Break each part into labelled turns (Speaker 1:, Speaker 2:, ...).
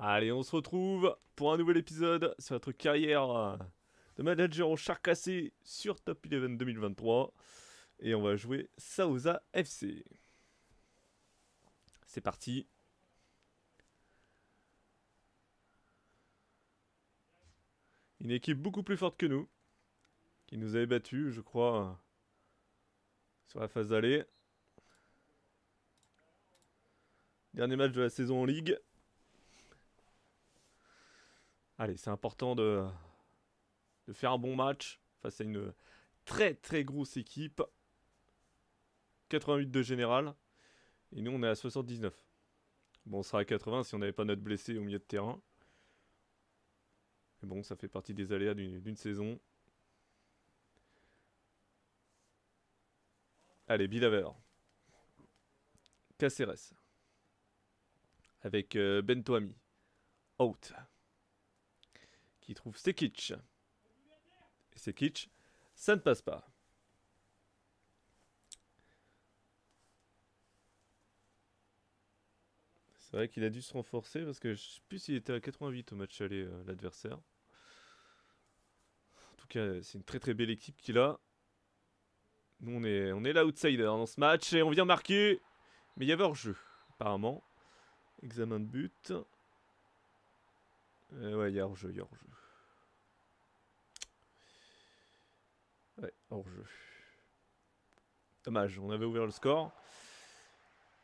Speaker 1: Allez, on se retrouve pour un nouvel épisode sur notre carrière de manager en char cassé sur Top 11 2023. Et on va jouer Saosa FC. C'est parti. Une équipe beaucoup plus forte que nous. Qui nous avait battus, je crois, sur la phase d'aller. Dernier match de la saison en Ligue allez, c'est important de, faire un bon match face à une très très grosse équipe. 88 de général. Et nous, on est à 79. Bon, on sera à 80 si on n'avait pas notre blessé au milieu de terrain. Mais bon, ça fait partie des aléas d'une saison. Allez, Bidaver. Caceres. Avec euh, Bentoami. Out trouve ses kitsch. Et kitsch, ça ne passe pas. C'est vrai qu'il a dû se renforcer parce que je sais plus s'il était à 88 au match aller euh, l'adversaire. En tout cas, c'est une très très belle équipe qu'il a. Nous on est on est là l'outsider dans ce match et on vient marquer. Mais il y avait hors jeu apparemment. Examen de but. Euh, ouais, il y a hors jeu, il y a hors jeu. Dommage, on avait ouvert le score.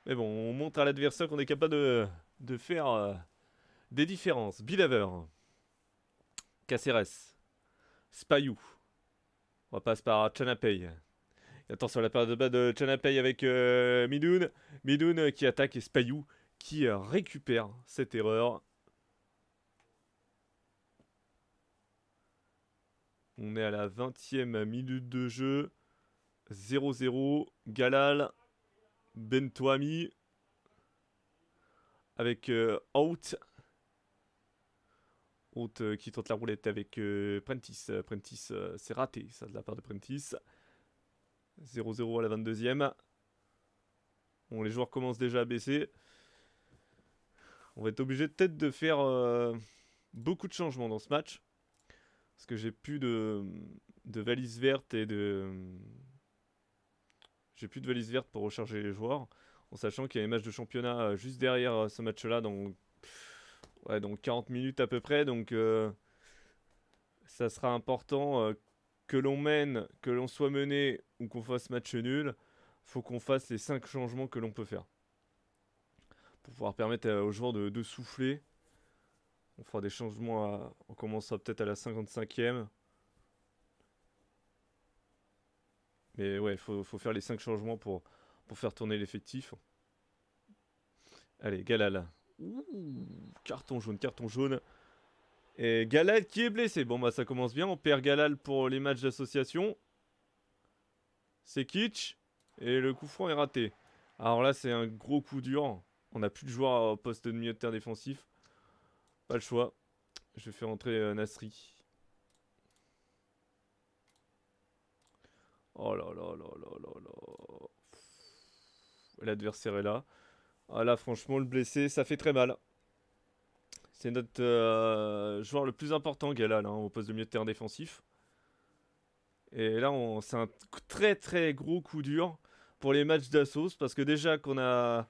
Speaker 1: Mais bon, on montre à l'adversaire qu'on est capable de, faire euh, des différences. Bilaver. Caceres. Spayou. On passe par Chanapei. Et sur la période de bas de Chanapei avec euh, Midoun. Midoun euh, qui attaque et Spayou qui récupère cette erreur On est à la 20e minute de jeu. 0-0. Galal. Bentoami. Avec euh, Out. Out euh, qui tente la roulette avec Prentice. Euh, Prentice, c'est raté ça de la part de Prentice. 0-0 à la 22e. Bon, les joueurs commencent déjà à baisser. On va être obligé peut-être de faire beaucoup de changements dans ce match. Parce que j'ai plus de, de valise verte et de. J'ai plus de valise verte pour recharger les joueurs. En sachant qu'il y a un match de championnat euh, juste derrière euh, ce match-là, donc. donc 40 minutes à peu près. Donc. Euh, ça sera important que l'on mène, que l'on soit mené ou qu'on fasse match nul. Faut qu'on fasse les 5 changements que l'on peut faire. Pour pouvoir permettre aux joueurs de souffler on fera des changements. On commencera peut-être à la 55e. Mais ouais, il faut, faire les 5 changements pour, faire tourner l'effectif. Allez, Galal. carton jaune, carton jaune. Et Galal qui est blessé. Bon, bah ça commence bien. On perd Galal pour les matchs d'association. C'est kitsch. Et le coup franc est raté. Alors là, c'est un gros coup dur. On n'a plus de joueurs au poste de milieu de terrain défensif. Pas le choix. Je faire entrer euh, Nasri. Oh là là là là là L'adversaire est là. Ah là, franchement, le blessé, ça fait très mal. C'est notre euh, joueur le plus important, Gala. là. Hein, au poste de milieu de terrain défensif. Et là, c'est un très très gros coup dur pour les matchs d'assos, parce que déjà qu'on a,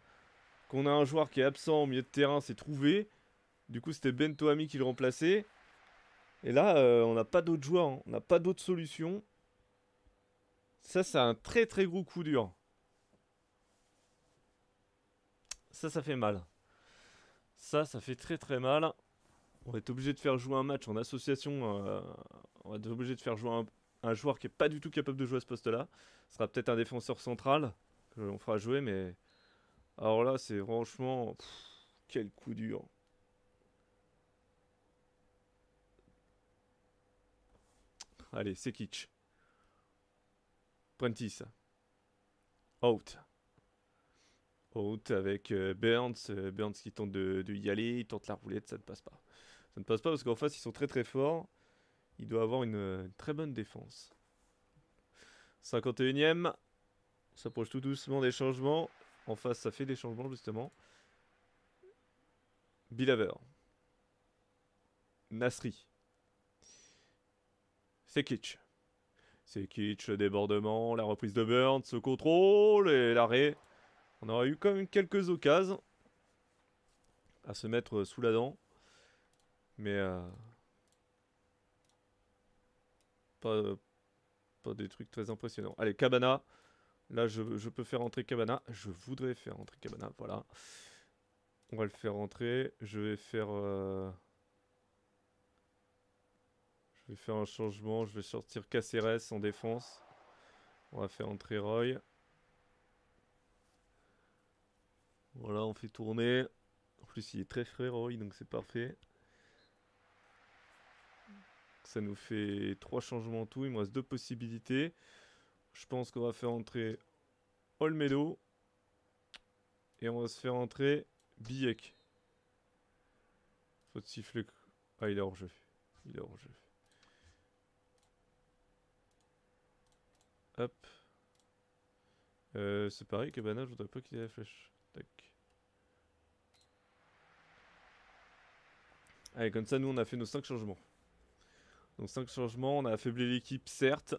Speaker 1: qu'on a un joueur qui est absent au milieu de terrain, c'est trouvé. Du coup, c'était Ami qui le remplaçait. Et là, on n'a pas d'autres joueurs, on n'a pas d'autre hein. solutions. Ça, c'est un très très gros coup dur. Ça, ça fait mal. Ça, ça fait très très mal. On va être obligé de faire jouer un match en association. Euh, on va être obligé de faire jouer un, joueur qui n'est pas du tout capable de jouer à ce poste-là. Ce sera peut-être un défenseur central que l'on fera jouer, mais... Alors là, c'est franchement... quel coup dur. Allez, c'est kitsch. Prentice. Out. Out avec euh, Burns. Euh, Burns qui tente de, y aller. Il tente la roulette, ça ne passe pas. Ça ne passe pas parce qu'en face, ils sont très très forts. Il doit avoir une, euh, très bonne défense. 51ème. On s'approche tout doucement des changements. En face, ça fait des changements justement. Bilaver. Nasri c'est kitsch. C'est kitsch, le débordement, la reprise de burn, ce contrôle et l'arrêt. On aurait eu quand même quelques occasions à se mettre sous la dent. Mais... Euh, pas, pas des trucs très impressionnants. Allez, Cabana. Là, je, peux faire entrer Cabana. Je voudrais faire entrer Cabana, voilà. On va le faire entrer. Je vais faire... Euh, je vais faire un changement. Je vais sortir Caceres en défense. On va faire entrer Roy. Voilà, on fait tourner. En plus, il est très frais, Roy, donc c'est parfait. Ça nous fait trois changements en tout. Il me reste deux possibilités. Je pense qu'on va faire entrer Olmedo. Et on va se faire entrer Biek. Faut siffler. Ah, il est hors jeu. Il est hors jeu. Hop. Euh, c'est pareil que je je voudrais pas qu'il ait la flèche. Tac. Allez, comme ça, nous, on a fait nos 5 changements. Donc 5 changements, on a affaibli l'équipe, certes.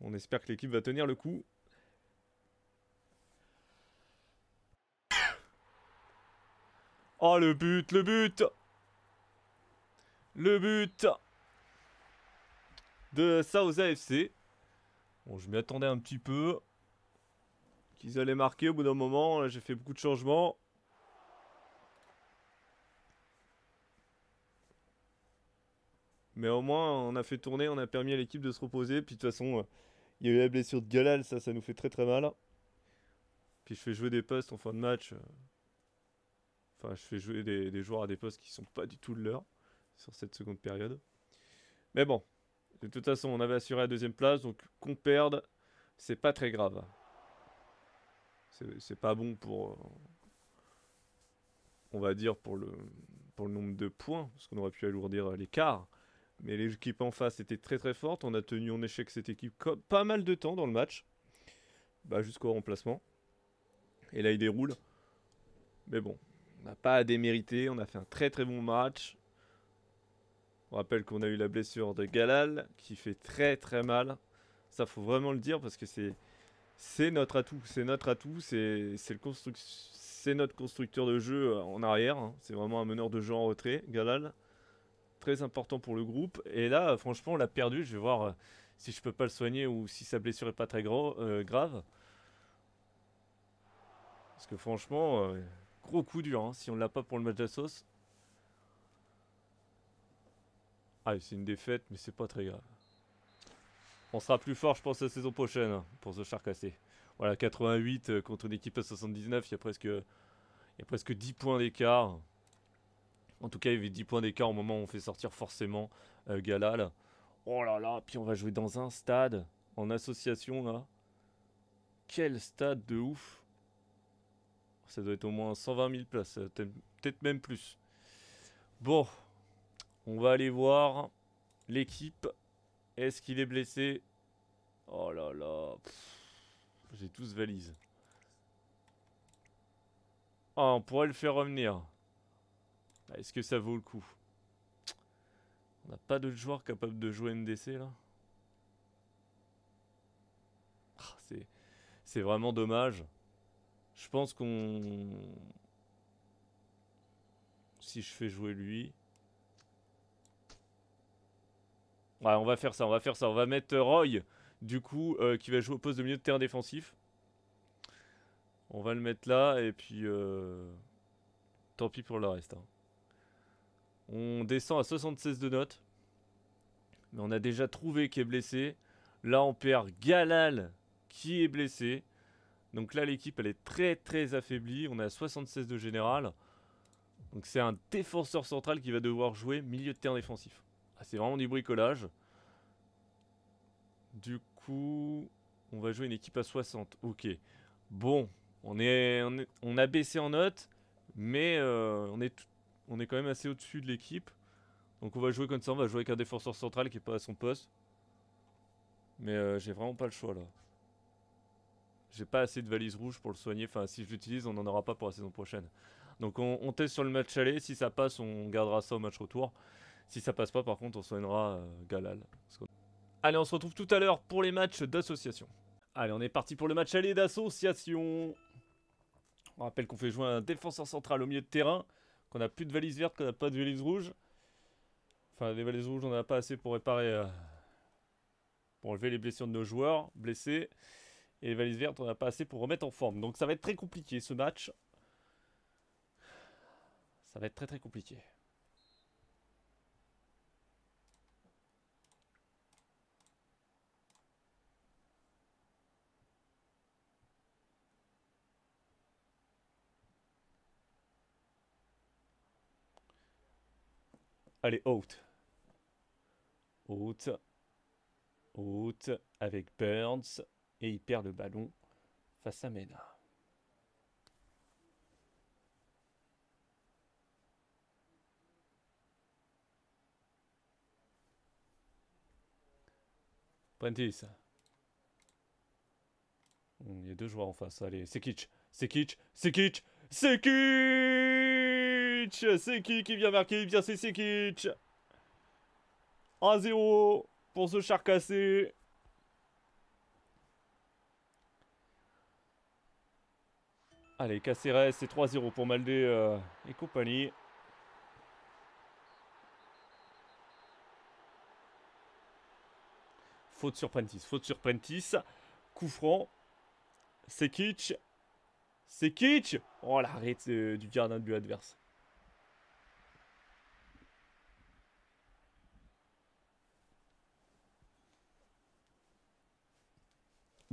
Speaker 1: On espère que l'équipe va tenir le coup. Oh, le but, le but Le but de aux AFC. Bon, je m'y attendais un petit peu. Qu'ils allaient marquer au bout d'un moment. Euh, j'ai fait beaucoup de changements. Mais au moins, on a fait tourner, on a permis à l'équipe de se reposer. Puis de toute façon, euh, il y a eu la blessure de Galal, ça, ça nous fait très très mal. Puis je fais jouer des postes en fin de match. Euh, enfin, je fais jouer des, joueurs à des postes qui sont pas du tout de leur sur cette seconde période. Mais bon, de toute façon, on avait assuré la deuxième place, donc qu'on perde, c'est pas très grave. C'est pas bon pour... Euh, on va dire pour le, nombre de points, parce qu'on aurait pu alourdir euh, l'écart. Mais l'équipe en face était très très forte. On a tenu en échec cette équipe pas mal de temps dans le match. Bah, jusqu'au remplacement. Et là, il déroule. Mais bon, on n'a pas à démériter. On a fait un très très bon match. On rappelle qu'on a eu la blessure de Galal qui fait très très mal. Ça faut vraiment le dire parce que c'est notre atout, c'est notre atout, c'est notre constructeur de jeu euh, en arrière. Hein. C'est vraiment un meneur de jeu en retrait, Galal. Très important pour le groupe. Et là, franchement, on l'a perdu. Je vais voir euh, si je peux pas le soigner ou si sa blessure est pas très euh, grave. Parce que franchement, gros coup dur. Hein, si on l'a pas pour le match de sauce, Ah, c'est une défaite, mais c'est pas très grave. On sera plus fort, je pense, la saison prochaine hein, pour ce char Voilà, 88 euh, contre une équipe à 79, il y a presque, presque 10 points d'écart. En tout cas, il y avait 10 points d'écart au moment où on fait sortir forcément euh, Galal. Oh là là, puis on va jouer dans un stade en association là. Quel stade de ouf Ça doit être au moins 120 000 places, euh, peut-être même plus. Bon, on va aller voir l'équipe. Est-ce qu'il est blessé Oh là là. J'ai tous valise. Ah, on pourrait le faire revenir. Ah, est-ce que ça vaut le coup On n'a pas d'autres joueur capable de jouer NDC là ah, C'est vraiment dommage. Je pense qu'on... Si je fais jouer lui... on va faire ça, on va faire ça. On va mettre euh, Roy, du coup, euh, qui va jouer au poste de milieu de terrain défensif. On va le mettre là, et puis... Euh, tant pis pour le reste. Hein. On descend à 76 de notes. Mais on a déjà trouvé qui est blessé. Là, on perd Galal, qui est blessé. Donc là, l'équipe, elle est très, très affaiblie. On a 76 de général. Donc c'est un défenseur central qui va devoir jouer milieu de terrain défensif. Ah, c'est vraiment du bricolage. Du coup, on va jouer une équipe à 60. Ok. Bon, on, est, on, a baissé en note, mais euh, on, est, on est quand même assez au-dessus de l'équipe. Donc on va jouer comme ça, on va jouer avec un défenseur central qui est pas à son poste. Mais euh, j'ai vraiment pas le choix là. J'ai pas assez de valises rouges pour le soigner. Enfin, si je l'utilise, on n'en aura pas pour la saison prochaine. Donc on, on teste sur le match aller. Si ça passe, on gardera ça au match retour. Si ça passe pas, par contre, on soignera euh, Galal. Allez, on se retrouve tout à l'heure pour les matchs d'association. Allez, on est parti pour le match aller d'association. On rappelle qu'on fait jouer un défenseur central au milieu de terrain, qu'on a plus de valise verte, qu'on n'a pas de valise rouge. Enfin, des valises rouges, on n'en a pas assez pour réparer... Euh, pour enlever les blessures de nos joueurs blessés. Et les valises vertes, on n'a pas assez pour remettre en forme. Donc ça va être très compliqué ce match. Ça va être très très compliqué. Allez, out. Out. Out. Avec Burns. Et il perd le ballon face à Mena. Prentice. Il y a deux joueurs en face. Allez, c'est C'est Kitsch, C'est Kitsch, C'est Kitsch. C'est qui qui vient marquer. Eh bien, c'est Sekic. 1-0 pour ce char cassé. Allez, Caceres, c'est 3-0 pour Maldé euh, et compagnie. Faute sur Prentice, faute sur Prentice. Coup franc. C'est Kitsch. C'est Kitsch. Oh l'arrêt du gardien de but adverse.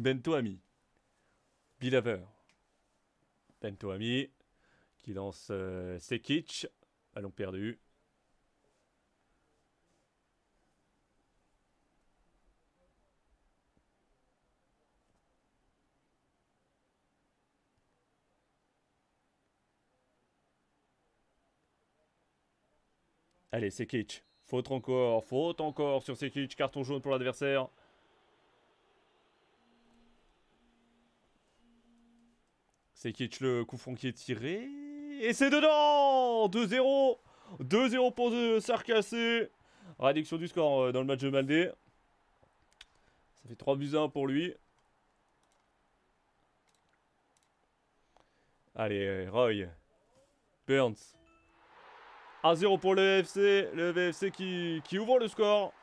Speaker 1: Bento Ami. Bilaver. Bento Ami qui lance euh, Sekic. Allons perdu. Allez, Sekic. Faute encore, faute encore sur Sekic. Carton jaune pour l'adversaire. C'est Kitch le coup franc qui est tiré. Et c'est dedans 2-0 2-0 pour Sarkassé. Réduction du score euh, dans le match de Maldé. Ça fait 3 buts 1 pour lui. Allez, euh, Roy. Burns. 1-0 pour le VFC, Le VFC qui ouvre le score.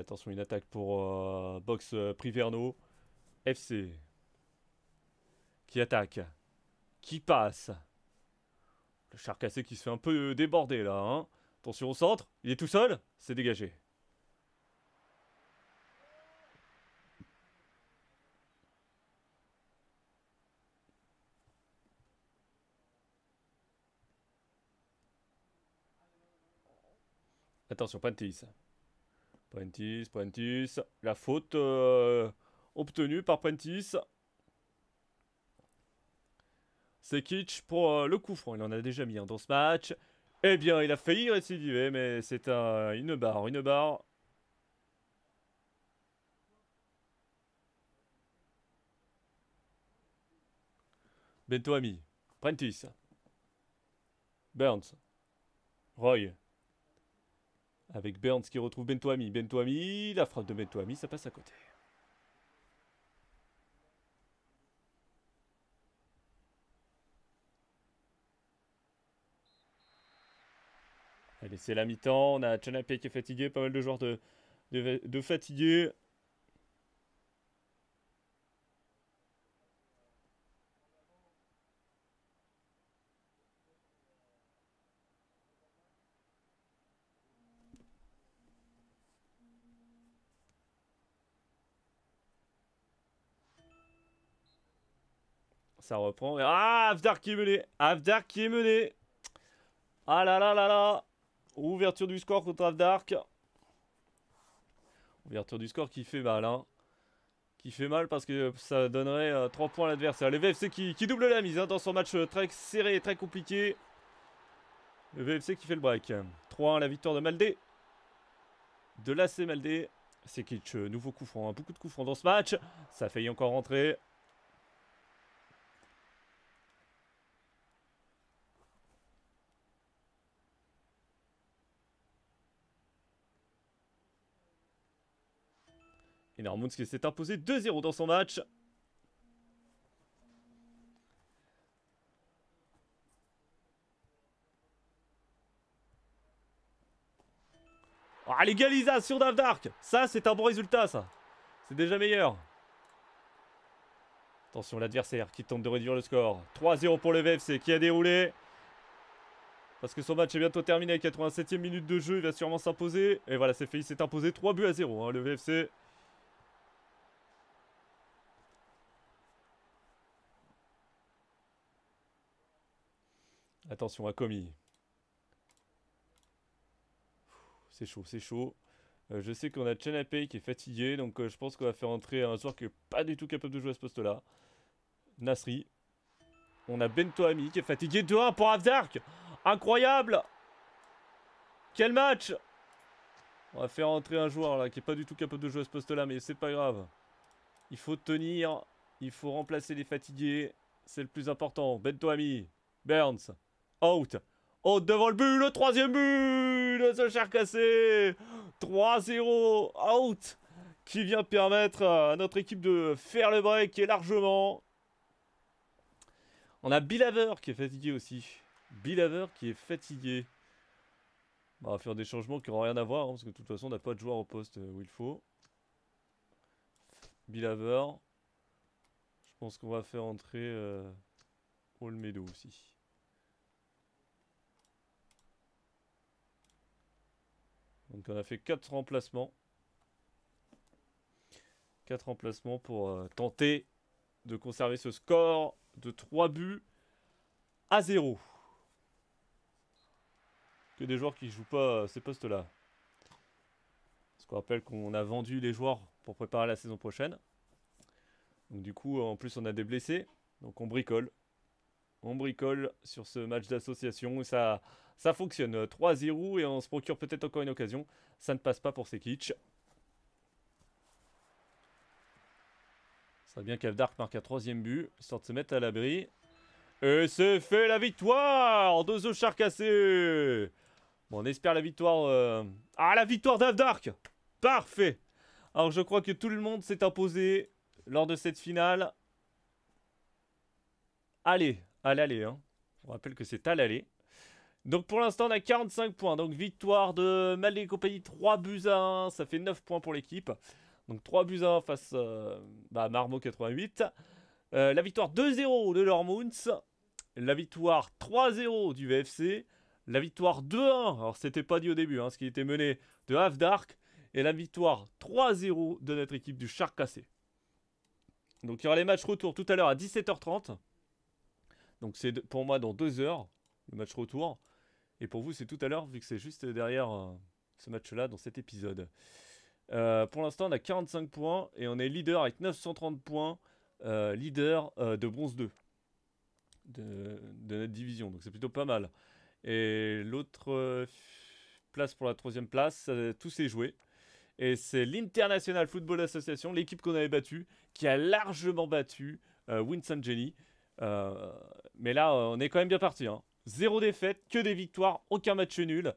Speaker 1: attention, une attaque pour euh, box euh, Priverno. FC. Qui attaque. Qui passe. Le char cassé qui se fait un peu euh, déborder là. Hein. Attention au centre. Il est tout seul. C'est dégagé. Attention, Pantis. Prentice, Prentice. La faute euh, obtenue par Prentice. C'est Kitsch pour euh, le coup franc. Il en a déjà mis un dans ce match. Eh bien, il a failli récidiver, mais c'est une barre, une barre. Bento Ami, Prentice, Burns, Roy, avec Burns qui retrouve Bentoami. Bentoami, la frappe de Bentoami, ça passe à côté. Allez, c'est la mi-temps. On a Chanapé qui est fatigué, pas mal de joueurs de, de, de fatigués. Ça reprend. Ah, Avdar qui est mené. qui est mené. Ah là là là là. Ouverture du score contre Avdark. Ouverture du score qui fait mal. Hein. Qui fait mal parce que ça donnerait 3 euh, points à l'adversaire. Le VFC qui, double la mise hein, dans son match euh, très serré et très compliqué. Le VFC qui fait le break. 3-1 la victoire de Maldé. De l'AC Maldé. C'est Kitch. Euh, nouveau coup franc. Hein. Beaucoup de coups francs dans ce match. Ça a failli encore rentrer. Darmons qui s'est imposé 2-0 dans son match. Ah, sur l'égalisation d'Avdark Ça, c'est un bon résultat, ça. C'est déjà meilleur. Attention, l'adversaire qui tente de réduire le score. 3-0 pour le VFC qui a déroulé. Parce que son match est bientôt terminé. 87e minute de jeu, il va sûrement s'imposer. Et voilà, c'est fait, il s'est imposé 3 buts à 0, hein, le VFC. Attention, à commis C'est chaud, c'est chaud. Euh, je sais qu'on a Chenapei qui est fatigué, donc euh, je pense qu'on va faire entrer un joueur qui n'est pas du tout capable de jouer à ce poste-là. Nasri. On a Bento Ami qui est fatigué. 2-1 pour Avdark Incroyable Quel match On va faire entrer un joueur là qui est pas du tout capable de jouer à ce poste-là, mais c'est pas grave. Il faut tenir, il faut remplacer les fatigués. C'est le plus important. Bento Ami, Burns, Out. Out devant le but, le troisième but de ce cher cassé 3-0, out Qui vient permettre à notre équipe de faire le break et largement. On a Bilaver qui est fatigué aussi. Bilaver qui est fatigué. Bah, on va faire des changements qui n'auront rien à voir, hein, parce que de toute façon on n'a pas de joueur au poste euh, où il faut. Bilaver. Je pense qu'on va faire entrer euh, Olmedo aussi. Donc on a fait 4 remplacements. 4 remplacements pour euh, tenter de conserver ce score de 3 buts à 0. Que des joueurs qui jouent pas euh, ces postes-là. Ce qu'on rappelle qu'on a vendu les joueurs pour préparer la saison prochaine. Donc du coup, en plus, on a des blessés. Donc on bricole. On bricole sur ce match d'association. Et ça, ça fonctionne. 3-0 et on se procure peut-être encore une occasion. Ça ne passe pas pour ces kitsch. Ça serait bien qu'Avdark marque un troisième but, sort de se mettre à l'abri. Et c'est fait la victoire Deux The char e. Bon, on espère la victoire... Euh, ah, la victoire d'Avdark Parfait Alors, je crois que tout le monde s'est imposé lors de cette finale. Allez, à l'aller. Hein. On rappelle que c'est à l'aller. Donc pour l'instant, on a 45 points. Donc victoire de Malé et compagnie, 3 buts à 1. Ça fait 9 points pour l'équipe. Donc 3 buts à 1 face à euh, bah, Marmo 88. Euh, la victoire 2-0 de moons La victoire 3-0 du VFC. La victoire 2-1. Alors c'était pas dit au début, hein, ce qui était mené de Half Dark. Et la victoire 3-0 de notre équipe du Shark Cassé. Donc il y aura les matchs retours tout à l'heure à 17h30. Donc c'est pour moi dans 2 heures, le match retour. Et pour vous, c'est tout à l'heure, vu que c'est juste derrière euh, ce match-là, dans cet épisode. Euh, pour l'instant, on a 45 points et on est leader avec 930 points, euh, leader de bronze 2 de, de notre division. Donc c'est plutôt pas mal. Et l'autre place pour la troisième place, tout s'est joué. Et c'est l'International Football Association, l'équipe qu'on avait battue, qui a largement battu Winston Jenny. mais là, on est quand même bien parti. Hein. Zéro défaite, que des victoires, aucun match nul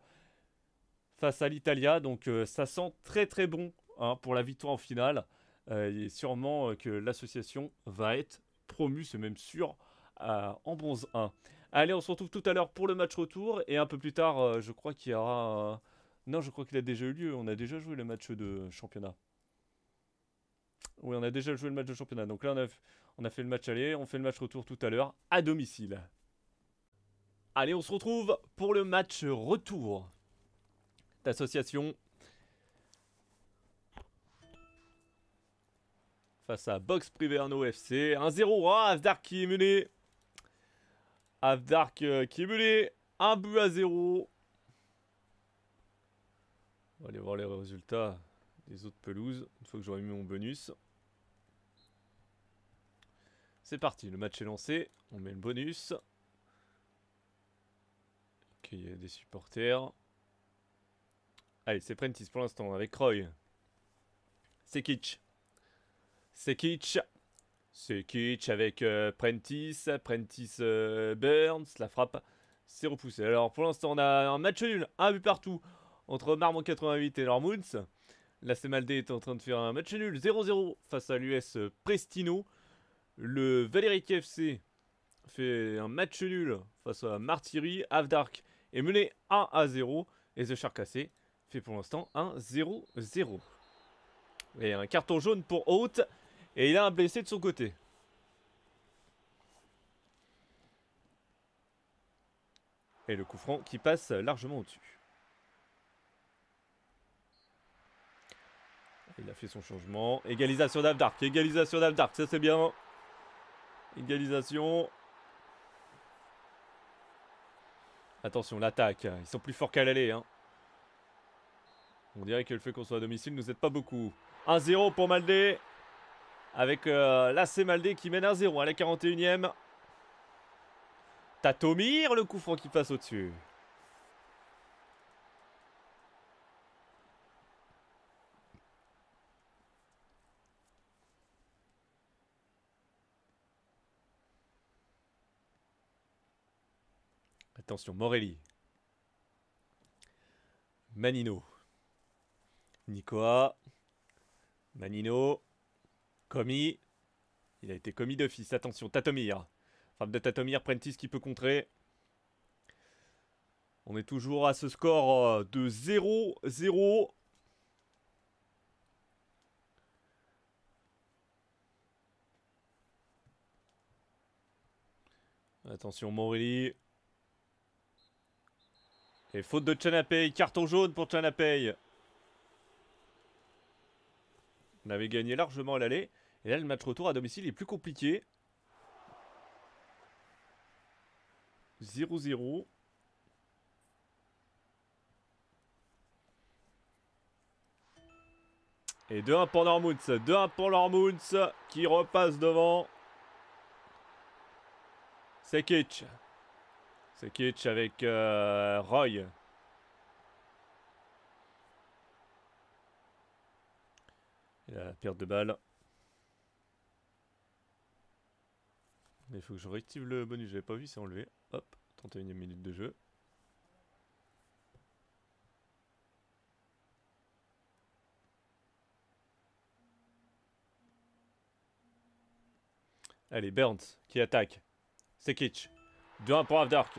Speaker 1: face à l'Italia. Donc euh, ça sent très très bon hein, pour la victoire en finale. Euh, et sûrement euh, que l'association va être promue, c'est même sûr, en bronze 1. Allez, on se retrouve tout à l'heure pour le match retour. Et un peu plus tard, je crois qu'il y aura... Non, je crois qu'il a déjà eu lieu. On a déjà joué le match de championnat. Oui, on a déjà joué le match de championnat. Donc là, on on a fait le match aller, on fait le match retour tout à l'heure à domicile. Allez, on se retrouve pour le match retour d'association face à Box Priverno FC. 1-0, ah, Avdark qui est mené. Avdark euh, qui est mené. Un but à 0. On va aller voir les résultats des autres pelouses, une fois que j'aurai mis mon bonus. C'est parti, le match est lancé, on met le bonus. Il y a des supporters. Allez, c'est Prentice pour l'instant avec Roy. Kitsch, C'est Kitsch avec Prentice. Euh, Prentice euh, Burns. La frappe. C'est repoussé. Alors pour l'instant, on a un match nul. Un but partout entre Marmont 88 et Normouns. La Qui est en train de faire un match nul 0-0 face à l'US Prestino. Le Valérie KFC fait un match nul face à Martiri. Avdark et mené 1 à 0 et The Shark fait pour l'instant 1-0-0. Et un carton jaune pour Haute et il a un blessé de son côté. Et le coup franc qui passe largement au-dessus. Il a fait son changement. Égalisation d'Avdark. Égalisation d'Avdark. Ça, c'est bien. Égalisation. Attention, l'attaque. Ils sont plus forts qu'à l'aller. Hein. On dirait que le fait qu'on soit à domicile ne nous aide pas beaucoup. 1-0 pour Maldé. Avec euh, l'AC Maldé qui mène 1-0 à la 41 e Tatomir, le coup franc qui passe au-dessus. Attention, Morelli. Manino. Nicoa. Manino. Commis. Il a été commis d'office. Attention, Tatomir. femme de Tatomir, Prentice qui peut contrer. On est toujours à ce score euh, de 0-0. Attention Morelli. Et faute de Chanapay, carton jaune pour Chanapay. On avait gagné largement à l'aller. Et là, le match retour à domicile est plus compliqué. 0-0. Et 2-1 pour Normouns. 2-1 pour Normouns qui repasse devant. Sekic. C'est Kitsch avec euh, Roy. la perte de balle. Il faut que je réactive le bonus, j'avais pas vu, c'est enlevé. Hop, 31 e minute de jeu. Allez, Burns qui attaque. C'est Kitsch. 2-1 pour Avdark.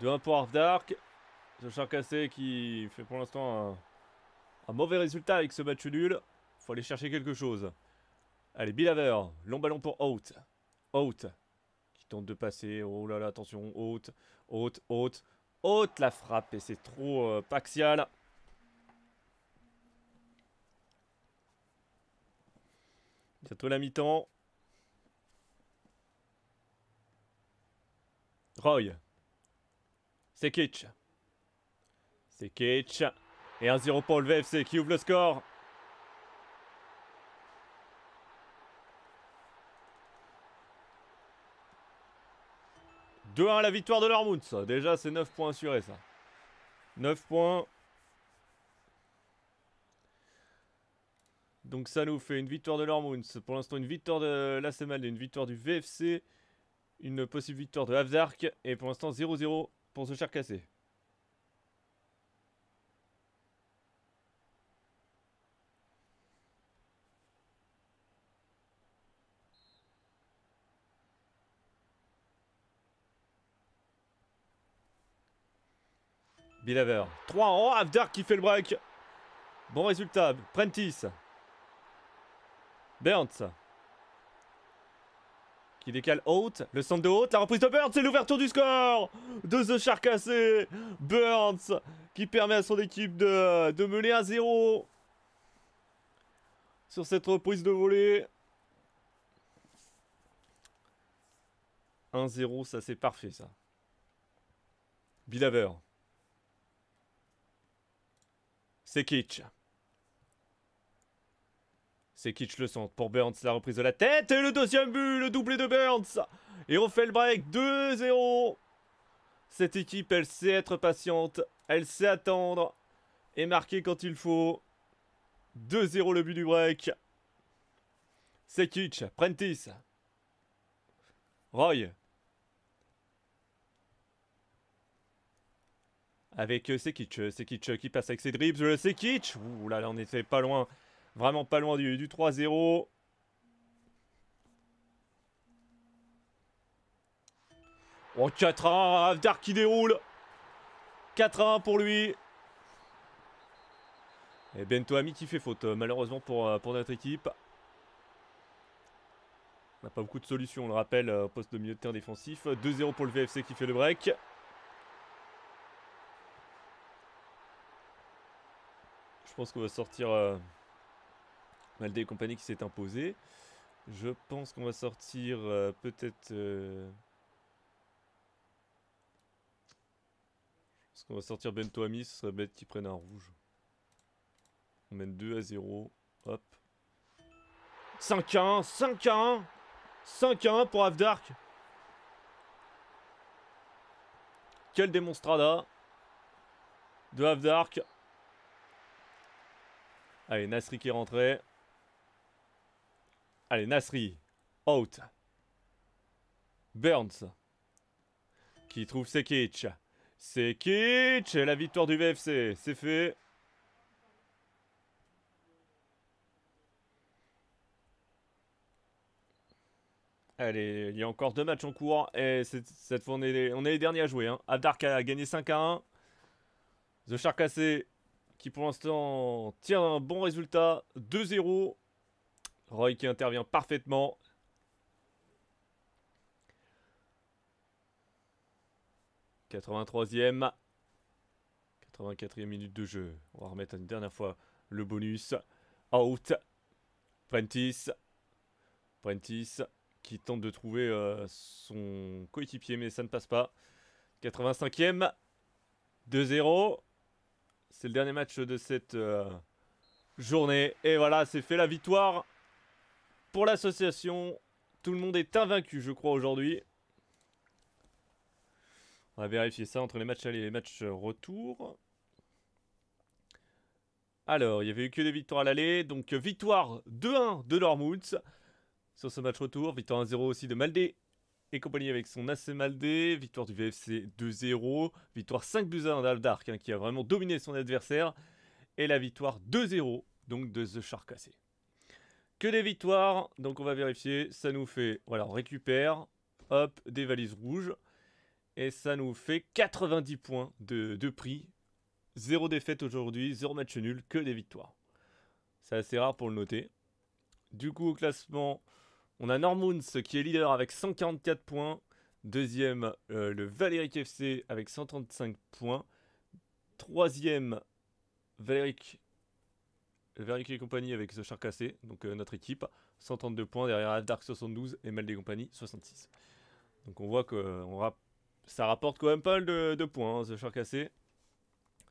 Speaker 1: De 1 pour Half Dark. The charcassé qui fait pour l'instant un, mauvais résultat avec ce match nul. Faut aller chercher quelque chose. Allez, Bilaver. Long ballon pour Haute. Haute. Qui tente de passer. Oh là là, attention. Haute. Haute. Haute. Haute la frappe. Et c'est trop paxial. Euh, Bientôt la mi-temps. Roy. C'est Sekic. Et 1-0 pour le VFC qui ouvre le score. 2-1 à la victoire de l'Ormouth. Déjà, c'est 9 points assurés, ça. 9 points. Donc ça nous fait une victoire de l'Ormoons. pour l'instant une victoire de la une victoire du VFC, une possible victoire de Havdark. et pour l'instant 0-0 pour ce faire cassé. Bilaver. 3 en oh, qui fait le break. Bon résultat. Prentice. Burns, Qui décale haute. Le centre de haute. La reprise de Burns. C'est l'ouverture du score de The Charcassé. Burns qui permet à son équipe de, de mener à 0 sur cette reprise de volée. 1-0, ça c'est parfait ça. Bilaver. Kitsch. C'est le centre pour Burns, la reprise de la tête et le deuxième but, le doublé de Burns. Et on fait le break 2-0. Cette équipe, elle sait être patiente, elle sait attendre et marquer quand il faut. 2-0 le but du break. C'est Kitsch, Prentice. Roy. Avec euh, Sekic, Sekic qui passe avec ses dribbles, Sekic, ouh là là on n'était pas loin Vraiment pas loin du, 3-0. Oh, 4-1, Avdar qui déroule. 4-1 pour lui. Et Bento Ami qui fait faute, malheureusement pour, euh, pour notre équipe. On n'a pas beaucoup de solutions, on le rappelle, euh, poste de milieu de terrain défensif. 2-0 pour le VFC qui fait le break. Je pense qu'on va sortir... Euh, Malde et compagnie qui s'est imposé. Je pense qu'on va sortir euh, peut-être... Euh, je pense qu'on va sortir Amis, ce serait bête qu'ils prennent un rouge. On mène 2 à 0. Hop. 5 1, 5 1 5 1 pour Half-Dark. Quel démonstrada de Half-Dark. Allez, Nasri qui est rentré. Allez, Nasri. Out. Burns. Qui trouve Sekic. Sekic La victoire du VFC. C'est fait. Allez, il y a encore deux matchs en cours. Et cette fois, on est les, derniers à jouer. Hein. a gagné 5 à 1. The Shark qui pour l'instant tient un bon résultat. 2-0. Roy qui intervient parfaitement. « 83e. 84e minute de jeu. On va remettre une dernière fois le bonus. Out. Prentice. Prentice qui tente de trouver euh, son coéquipier, mais ça ne passe pas. 85e. 2-0. C'est le dernier match de cette euh, journée. Et voilà, c'est fait la victoire pour l'association. Tout le monde est invaincu, je crois, aujourd'hui. On va vérifier ça entre les matchs aller et les matchs retour. Alors, il n'y avait eu que des victoires à l'aller. Donc, victoire 2-1 de Dortmund sur ce match retour. Victoire 1-0 aussi de Maldé et compagnie avec son AC Maldé. Victoire du VFC 2-0. Victoire 5 buts 1 d'Aldark hein, qui a vraiment dominé son adversaire. Et la victoire 2-0 donc de The Shark que des victoires. Donc on va vérifier. Ça nous fait... Voilà, on récupère. Hop, des valises rouges. Et ça nous fait 90 points de, prix. Zéro défaite aujourd'hui, zéro match nul, que des victoires. C'est assez rare pour le noter. Du coup, au classement, on a Normoons qui est leader avec 144 points. Deuxième, euh, le Valéric FC avec 135 points. Troisième, Valéric le et compagnie avec The char cassé donc euh, notre équipe, 132 points derrière Dark 72 et Mal des compagnies 66. Donc on voit que euh, ça rapporte quand même pas mal de, points, ce The hein, Shark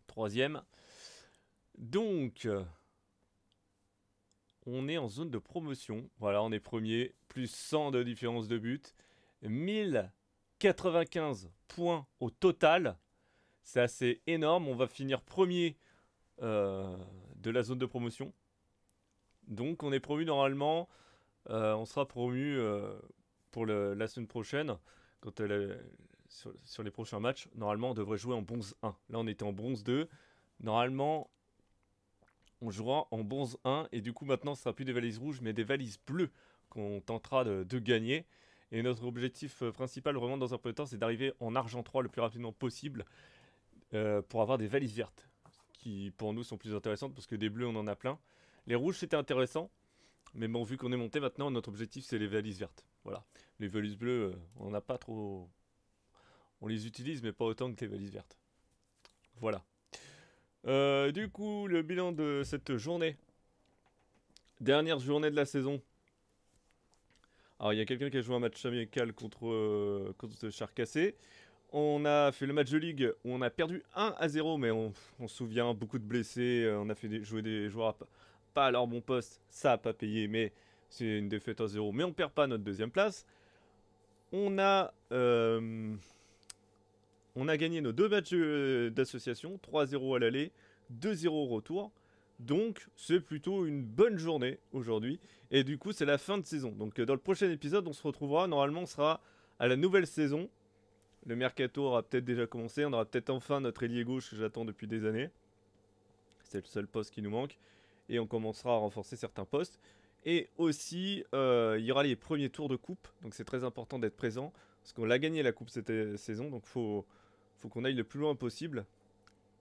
Speaker 1: Troisième. Donc, euh, on est en zone de promotion. Voilà, on est premier, plus 100 de différence de but. 1095 points au total. C'est assez énorme. On va finir premier euh, de la zone de promotion. Donc on est promu normalement, euh, on sera promu euh, pour la semaine prochaine, quand euh, sur, les prochains matchs. Normalement on devrait jouer en bronze 1. Là on était en bronze 2. Normalement on jouera en bronze 1 et du coup maintenant ce sera plus des valises rouges mais des valises bleues qu'on tentera de, gagner. Et notre objectif principal vraiment dans un peu de temps c'est d'arriver en argent 3 le plus rapidement possible pour avoir des valises vertes qui pour nous sont plus intéressantes parce que des bleus on en a plein. Les rouges c'était intéressant, mais bon vu qu'on est monté maintenant, notre objectif c'est les valises vertes. Voilà, les valises bleues euh, on n'a pas trop, on les utilise mais pas autant que les valises vertes. Voilà. Euh, du coup le bilan de cette journée, dernière journée de la saison. Alors il y a quelqu'un qui a joué un match amical contre, euh, contre Charcassé. On a fait le match de ligue où on a perdu 1 à 0, mais on, se souvient, beaucoup de blessés, euh, on a fait jouer des joueurs pas à leur bon poste, ça n'a pas payé, mais c'est une défaite à 0, mais on perd pas notre deuxième place. On a, euh, on a gagné nos deux matchs euh, d'association, 3-0 à l'aller, 2-0 au retour. Donc c'est plutôt une bonne journée aujourd'hui. Et du coup c'est la fin de saison. Donc dans le prochain épisode on se retrouvera, normalement on sera à la nouvelle saison le mercato aura peut-être déjà commencé. On aura peut-être enfin notre ailier gauche que j'attends depuis des années. C'est le seul poste qui nous manque. Et on commencera à renforcer certains postes. Et aussi, euh, il y aura les premiers tours de coupe. Donc c'est très important d'être présent. Parce qu'on l'a gagné la coupe cette euh, saison. Donc faut, faut qu'on aille le plus loin possible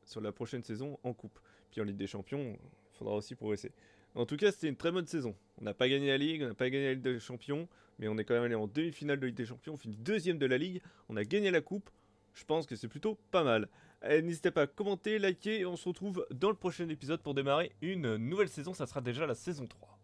Speaker 1: sur la prochaine saison en coupe. Puis en Ligue des Champions, il faudra aussi progresser. En tout cas, c'était une très bonne saison. On n'a pas gagné la Ligue, on n'a pas gagné la Ligue des Champions, mais on est quand même allé en demi-finale de Ligue des Champions, on finit deuxième de la Ligue, on a gagné la Coupe. Je pense que c'est plutôt pas mal. Eh, n'hésitez pas à commenter, liker, et on se retrouve dans le prochain épisode pour démarrer une nouvelle saison. Ça sera déjà la saison 3.